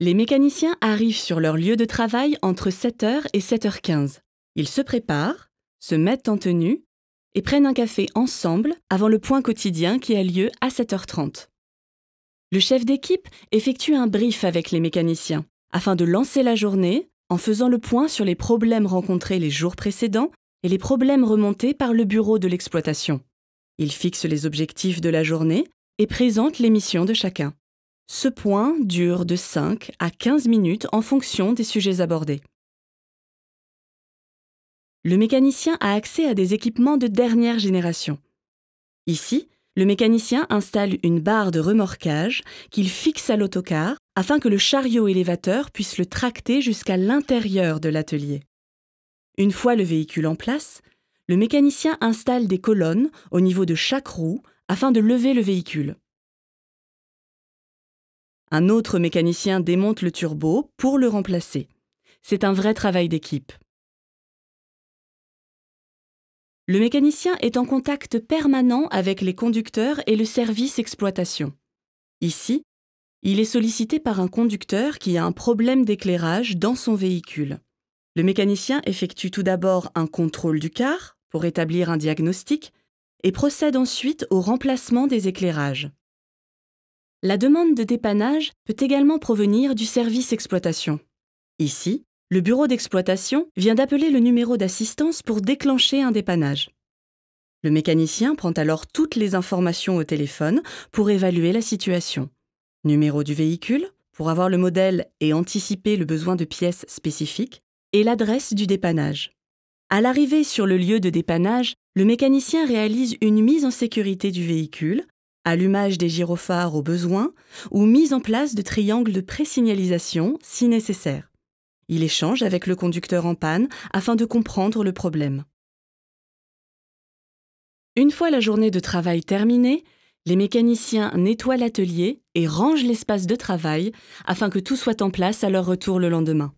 Les mécaniciens arrivent sur leur lieu de travail entre 7h et 7h15. Ils se préparent, se mettent en tenue et prennent un café ensemble avant le point quotidien qui a lieu à 7h30. Le chef d'équipe effectue un brief avec les mécaniciens afin de lancer la journée en faisant le point sur les problèmes rencontrés les jours précédents et les problèmes remontés par le bureau de l'exploitation. Il fixe les objectifs de la journée et présente les missions de chacun. Ce point dure de 5 à 15 minutes en fonction des sujets abordés. Le mécanicien a accès à des équipements de dernière génération. Ici, le mécanicien installe une barre de remorquage qu'il fixe à l'autocar afin que le chariot élévateur puisse le tracter jusqu'à l'intérieur de l'atelier. Une fois le véhicule en place, le mécanicien installe des colonnes au niveau de chaque roue afin de lever le véhicule. Un autre mécanicien démonte le turbo pour le remplacer. C'est un vrai travail d'équipe. Le mécanicien est en contact permanent avec les conducteurs et le service exploitation. Ici, il est sollicité par un conducteur qui a un problème d'éclairage dans son véhicule. Le mécanicien effectue tout d'abord un contrôle du car pour établir un diagnostic et procède ensuite au remplacement des éclairages. La demande de dépannage peut également provenir du service exploitation. Ici, le bureau d'exploitation vient d'appeler le numéro d'assistance pour déclencher un dépannage. Le mécanicien prend alors toutes les informations au téléphone pour évaluer la situation. Numéro du véhicule, pour avoir le modèle et anticiper le besoin de pièces spécifiques, et l'adresse du dépannage. À l'arrivée sur le lieu de dépannage, le mécanicien réalise une mise en sécurité du véhicule allumage des gyrophares au besoin, ou mise en place de triangles de présignalisation si nécessaire. Il échange avec le conducteur en panne afin de comprendre le problème. Une fois la journée de travail terminée, les mécaniciens nettoient l'atelier et rangent l'espace de travail afin que tout soit en place à leur retour le lendemain.